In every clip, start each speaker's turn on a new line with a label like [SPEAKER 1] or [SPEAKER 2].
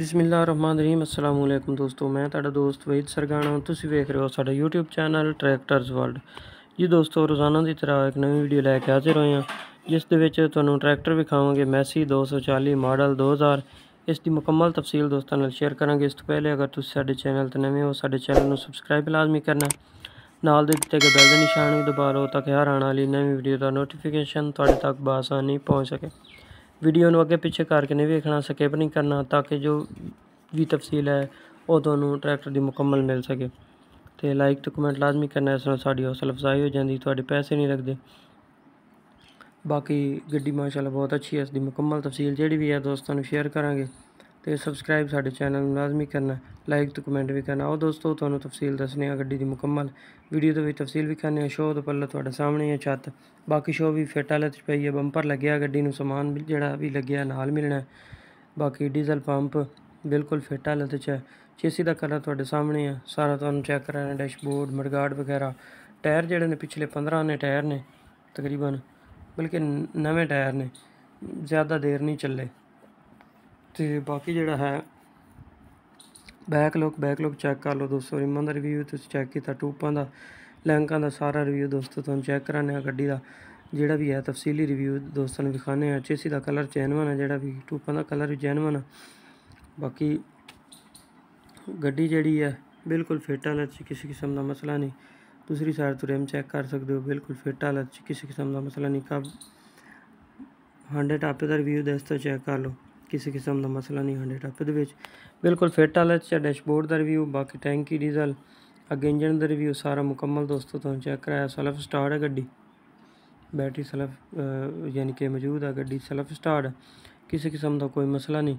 [SPEAKER 1] ਰਹੀਮ ਅਸਲਾਮ ਅਲੈਕੁਮ ਦੋਸਤੋ ਮੈਂ ਤੁਹਾਡਾ ਦੋਸਤ ਵੈਦ ਸਰਗਾਣਾ ਤੁਸੀਂ ਵੇਖ ਰਹੇ ਹੋ ਸਾਡਾ YouTube ਚੈਨਲ ਟਰੈਕਟਰਸ ਵਰਲਡ ਜੀ ਦੋਸਤੋ ਰੋਜ਼ਾਨਾ ਦੀ ਤਰ੍ਹਾਂ ਇੱਕ ਨਵੀਂ ਵੀਡੀਓ ਲੈ ਕੇ ਹਾਜ਼ਰ ਹੋਏ ਹਾਂ ਜਿਸ ਦੇ ਵਿੱਚ ਤੁਹਾਨੂੰ ਟਰੈਕਟਰ ਵਿਖਾਵਾਂਗੇ ਮੈਸੀ 240 ਮਾਡਲ 2000 ਇਸ ਦੀ ਮੁਕੰਮਲ ਤਫਸੀਲ ਦੋਸਤਾਂ ਨਾਲ ਸ਼ੇਅਰ ਕਰਾਂਗੇ ਇਸ ਤੋਂ ਪਹਿਲੇ ਅਗਰ ਤੁਸੀਂ ਸਾਡੇ ਚੈਨਲ ਤੇ ਨਵੇਂ ਹੋ ਸਾਡੇ ਚੈਨਲ ਨੂੰ ਸਬਸਕ੍ਰਾਈਬ ਲਾਜ਼ਮੀ ਕਰਨਾ ਨਾਲ ਦੇ ਦਿੱਤੇ ਗਏ ਬੈਲ ਦੇ ਨਿਸ਼ਾਨ ਨੂੰ ਦਬਾ ਲਓ ਤਾਂ ਕਿ ਹਰ ਆਉਣ ਵਾਲੀ ਨਵੀਂ ਵੀਡੀਓ ਦਾ ਨੋਟੀਫਿਕੇਸ਼ਨ ਤੁਹਾਡੇ ਤੱਕ ਬਾਸਾਨੀ ਪਹੁੰਚ ਸਕੇ ویڈیو نگے پیچھے کر کے نہیں ویکھنا سکپ نہیں کرنا تاکہ جو بھی تفصیل ہے وہ تمہوں ٹریکٹر کی مکمل مل سکے تو لائک تو کمینٹ لازمی کرنا اس طرح ساری حوصل افزائی ہو جاتی تھے پیسے نہیں لگتے باقی گیڈی ماشاء اللہ بہت اچھی ہے اس کی مکمل تفصیل جہی بھی ہے دوستوں کو شیئر کریں گے تو سبسکرائب سارے چینل لازمی کرنا لائک تو کمینٹ بھی کرنا اور دوستوں تک تفصیل دس گیمل ویڈیو تو تفصیل بھی کرنے شو تو پلر تامنے چھت باقی شو بھی فیٹ ہالت پی ہے بمپر لگیا گیڈیوں سامان جا بھی لگیا نال ملنا باقی ڈیزل پمپ بالکل فیٹ ہالت ہے چیسی کا کلر تامنے آ سارا تھوڑا چیک کرانے ڈیش بورڈ مرگاڑ وغیرہ ٹائر جہاں نے پچھلے پندرہ نے ٹائر نے تقریباً بلکہ نم ٹائر نے زیادہ دیر نہیں چلے ਤੇ ਬਾਕੀ ਜਿਹੜਾ ਹੈ ਬੈਕ ਲੋਕ ਬੈਕ ਲੋਕ ਚੈੱਕ ਕਰ ਲਓ ਦੋਸਤੋ ਰਿਮਾਂ ਦਾ ਰਿਵਿਊ ਤੁਸੀਂ ਚੈੱਕ ਕੀਤਾ ਟੂਪਾਂ ਦਾ ਲੈਂਕਾਂ ਦਾ ਸਾਰਾ ਰਿਵਿਊ ਦੋਸਤੋ ਤੁਹਾਨੂੰ ਚੈੱਕ ਕਰਾਣੇ ਆ ਗੱਡੀ ਦਾ ਜਿਹੜਾ ਵੀ ਹੈ ਤਫਸੀਲੀ ਰਿਵਿਊ ਦੋਸਤਾਂ ਨੂੰ ਵਿਖਾਣੇ ਆ ਚੇਸੀ ਦਾ ਕਲਰ ਜੈਨੂਨ ਆ ਜਿਹੜਾ ਵੀ ਟੂਪਾਂ ਦਾ ਕਲਰ ਵੀ ਜੈਨੂਨ ਆ ਬਾਕੀ ਗੱਡੀ ਜਿਹੜੀ ਹੈ ਬਿਲਕੁਲ ਫਿੱਟ ਆ 'ਚ ਕਿਸੇ ਕਿਸਮ ਦਾ ਮਸਲਾ ਨਹੀਂ ਦੂਸਰੀ ਸਾਈਡ ਤੋਂ ਰੇਮ ਚੈੱਕ ਕਰ ਸਕਦੇ ਹੋ ਬਿਲਕੁਲ ਫਿੱਟ ਆ 'ਚ ਕਿਸੇ ਕਿਸਮ ਦਾ ਮਸਲਾ ਨਹੀਂ ਕਬ 100 ਆਪੇ ਦਾ ਰਿਵਿਊ ਦੋਸਤੋ ਚੈੱਕ ਕਰ ਲਓ ਕਿਸੇ ਕਿਸਮ ਦਾ ਮਸਲਾ ਨਹੀਂ ਹੰਡੇ ਟਾਪੇ ਦੇ ਵਿੱਚ ਬਿਲਕੁਲ ਫਿੱਟ ਹਾਲਤ ਚਾ ਡੈਸ਼ਬੋਰਡ ਦਾ ਰਿਵਿਊ ਬਾਕੀ ਟੈਂਕੀ ਡੀਜ਼ਲ ਅੱਗੇ ਇੰਜਨ ਦਾ ਰਿਵਿਊ ਸਾਰਾ ਮੁਕੰਮਲ ਦੋਸਤੋ ਤੁਹਾਨੂੰ ਚੈੱਕ ਕਰਾਇਆ ਸੈਲਫ ਸਟਾਰਟ ਹੈ ਗੱਡੀ ਬੈਟਰੀ ਸੈਲਫ ਯਾਨੀ ਕਿ ਮੌਜੂਦ ਹੈ ਗੱਡੀ ਸੈਲਫ ਸਟਾਰਟ ਕਿਸੇ ਕਿਸਮ ਦਾ ਕੋਈ ਮਸਲਾ ਨਹੀਂ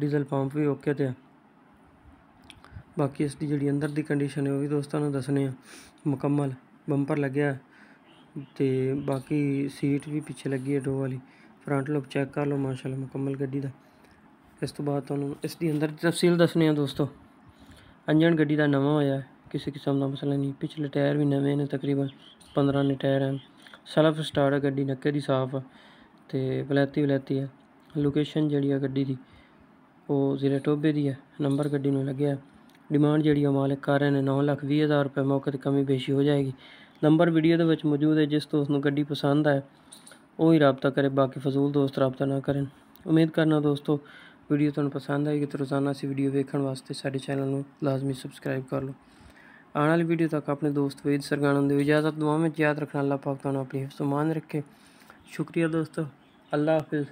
[SPEAKER 1] ਡੀਜ਼ਲ ਪੰਪ ਵੀ ਓਕੇ ਤੇ ਬਾਕੀ ਇਸ ਦੀ ਜਿਹੜੀ ਅੰਦਰ ਦੀ ਕੰਡੀਸ਼ਨ ਹੈ ਉਹ ਵੀ ਦੋਸਤਾਂ ਨੂੰ ਦੱਸਣੇ ਆ ਮੁਕੰਮਲ ਬੰਪਰ ਲੱਗਿਆ ਤੇ ਬਾਕੀ ਸੀਟ ਵੀ ਪਿੱਛੇ ਲੱਗੀ ਹੈ ਡੋ ਵਾਲੀ ਫਰੰਟ ਲੁੱਕ ਚੈੱਕ ਕਰ ਲਓ ਮਾਸ਼ਾਅੱਲਾ ਮੁਕੰਮਲ ਗੱਡੀ ਦਾ ਇਸ ਤੋਂ ਬਾਅਦ ਤੁਹਾਨੂੰ ਇਸ ਦੀ ਅੰਦਰ ਤਫਸੀਲ ਦੱਸਣੀ ਆ ਦੋਸਤੋ ਇੰਜਨ ਗੱਡੀ ਦਾ ਨਵਾਂ ਹੋਇਆ ਕਿਸੇ ਕਿਸਮ ਦਾ ਮਸਲਾ ਨਹੀਂ ਪਿਛਲੇ ਟਾਇਰ ਵੀ ਨਵੇਂ ਨੇ ਤਕਰੀਬਨ 15 ਨੇ ਟਾਇਰ ਹਨ ਸੈਲਫ ਸਟਾਰਟ ਗੱਡੀ ਨੱਕੇ ਦੀ ਸਾਫ਼ ਤੇ ਬਲੈਤੀ ਬਲੈਤੀ ਹੈ ਲੋਕੇਸ਼ਨ ਜਿਹੜੀ ਆ ਗੱਡੀ ਦੀ ਉਹ ਜ਼ਿਲ੍ਹਾ ਟੋਬੇ ਦੀ ਹੈ ਨੰਬਰ ਗੱਡੀ ਨੂੰ ਲੱਗਿਆ ਡਿਮਾਂਡ ਜਿਹੜੀ ਆ ਮਾਲਕ ਕਰ ਰਹੇ ਨੇ 9 ਲੱਖ 20 ਹਜ਼ਾਰ ਰੁਪਏ ਮੌਕੇ ਤੇ ਕਮੀ ਬੇਸ਼ੀ ਹੋ ਜਾਏਗੀ ਨੰਬਰ ਵੀਡੀਓ ਦੇ ਵਿੱਚ ਮੌਜੂਦ ਹੈ ਜਿਸ ਤੋਂ ਉਸ ਨੂੰ ਗੱਡੀ ਪਸੰਦ ਆਏ وہی رابطہ کرے باقی فضول دوست رابطہ نہ کریں امید کرنا دوستوں ویڈیو تعین پسند آئی تو روزانہ سے ویڈیو ویکن واسطے سارے چینل کو لازمی سبسکرائب کر لو آنے والی ویڈیو تک اپنے دوست بھی سرگاڑ دیں اجازت دعا میں یاد رکھنا اللہ پاک اپنی سمان رکھے شکریہ دوستو اللہ حافظ